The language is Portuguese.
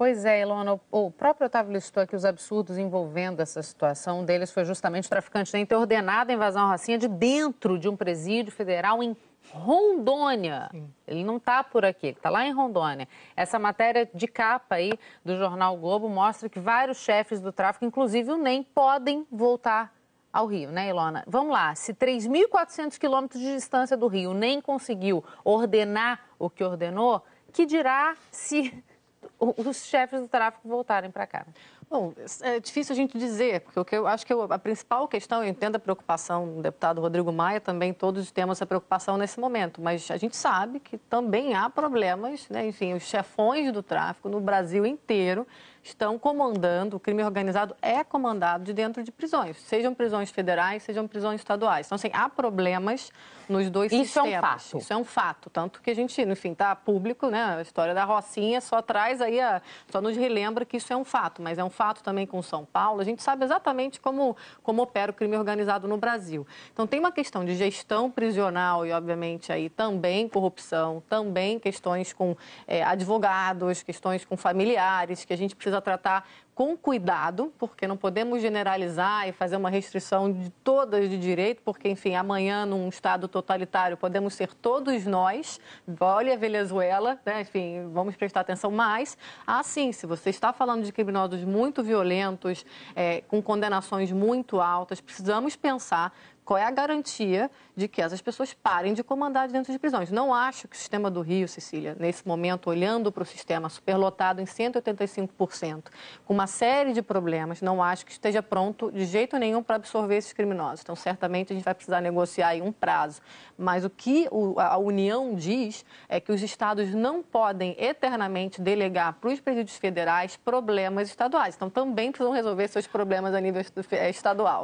Pois é, Ilona, o próprio Otávio listou aqui os absurdos envolvendo essa situação. Um deles foi justamente o traficante nem ter ordenado a invasão racinha de dentro de um presídio federal em Rondônia. Sim. Ele não está por aqui, ele está lá em Rondônia. Essa matéria de capa aí do jornal Globo mostra que vários chefes do tráfico, inclusive o NEM, podem voltar ao Rio, né, Ilona? Vamos lá, se 3.400 quilômetros de distância do Rio nem conseguiu ordenar o que ordenou, que dirá se os chefes do tráfico voltarem para cá? Bom, é difícil a gente dizer, porque o que eu acho que a principal questão, eu entendo a preocupação do deputado Rodrigo Maia, também todos temos essa preocupação nesse momento, mas a gente sabe que também há problemas, né? enfim, os chefões do tráfico no Brasil inteiro estão comandando, o crime organizado é comandado de dentro de prisões, sejam prisões federais, sejam prisões estaduais. Então, assim, há problemas nos dois Isso sistemas. Isso é um fato. Isso é um fato, tanto que a gente, enfim, está público, né? A história da Rocinha só traz aí aí a, ah, só nos relembra que isso é um fato, mas é um fato também com São Paulo. A gente sabe exatamente como, como opera o crime organizado no Brasil. Então tem uma questão de gestão prisional e, obviamente, aí também corrupção, também questões com é, advogados, questões com familiares, que a gente precisa tratar com cuidado, porque não podemos generalizar e fazer uma restrição de todas de direito, porque, enfim, amanhã, num Estado totalitário, podemos ser todos nós. Olha a Venezuela, né? enfim, vamos prestar atenção mais. Assim, se você está falando de criminosos muito violentos, é, com condenações muito altas, precisamos pensar qual é a garantia de que essas pessoas parem de comandar dentro de prisões? Não acho que o sistema do Rio, Cecília, nesse momento, olhando para o sistema superlotado em 185%, com uma série de problemas, não acho que esteja pronto de jeito nenhum para absorver esses criminosos. Então, certamente, a gente vai precisar negociar um prazo. Mas o que a União diz é que os estados não podem eternamente delegar para os presídios federais problemas estaduais. Então, também precisam resolver seus problemas a nível é, estadual.